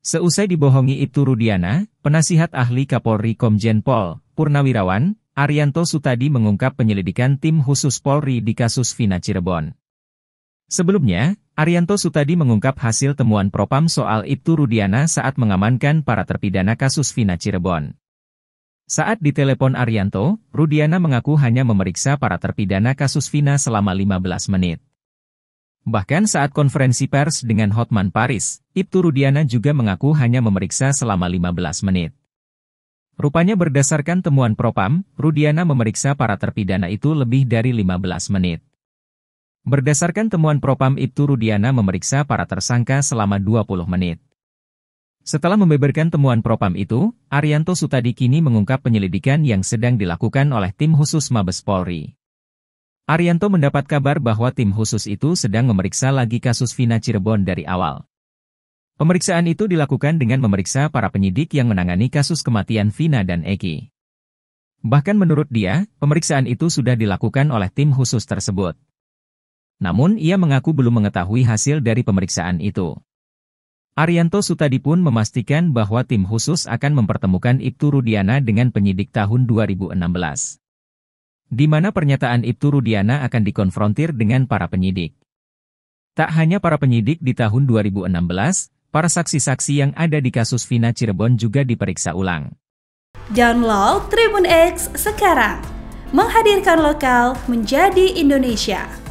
Seusai dibohongi itu Rudiana, penasihat ahli Kapolri Komjen Pol, Purnawirawan, Arianto Sutadi mengungkap penyelidikan tim khusus Polri di kasus Vina Cirebon. Sebelumnya, Arianto Sutadi mengungkap hasil temuan propam soal Ibtu Rudiana saat mengamankan para terpidana kasus Vina Cirebon. Saat ditelepon Arianto, Rudiana mengaku hanya memeriksa para terpidana kasus Vina selama 15 menit. Bahkan saat konferensi pers dengan Hotman Paris, Ibtu Rudiana juga mengaku hanya memeriksa selama 15 menit. Rupanya berdasarkan temuan Propam, Rudiana memeriksa para terpidana itu lebih dari 15 menit. Berdasarkan temuan Propam Ibtu Rudiana memeriksa para tersangka selama 20 menit. Setelah membeberkan temuan Propam itu, Arianto Sutadi kini mengungkap penyelidikan yang sedang dilakukan oleh tim khusus Mabes Polri. Arianto mendapat kabar bahwa tim khusus itu sedang memeriksa lagi kasus Vina Cirebon dari awal. Pemeriksaan itu dilakukan dengan memeriksa para penyidik yang menangani kasus kematian Vina dan Eki. Bahkan menurut dia, pemeriksaan itu sudah dilakukan oleh tim khusus tersebut. Namun ia mengaku belum mengetahui hasil dari pemeriksaan itu. Arianto Sutadi pun memastikan bahwa tim khusus akan mempertemukan Ibtu Rudiana dengan penyidik tahun 2016. Di mana pernyataan Ibtu Rudiana akan dikonfrontir dengan para penyidik. Tak hanya para penyidik di tahun 2016, para saksi-saksi yang ada di kasus Vina Cirebon juga diperiksa ulang. Download Tribun X sekarang, menghadirkan lokal menjadi Indonesia.